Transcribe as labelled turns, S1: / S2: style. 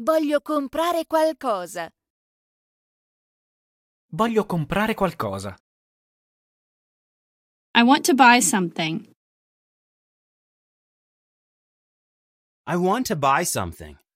S1: Voglio comprare qualcosa.
S2: Voglio comprare qualcosa. I want to buy something. I want to buy something.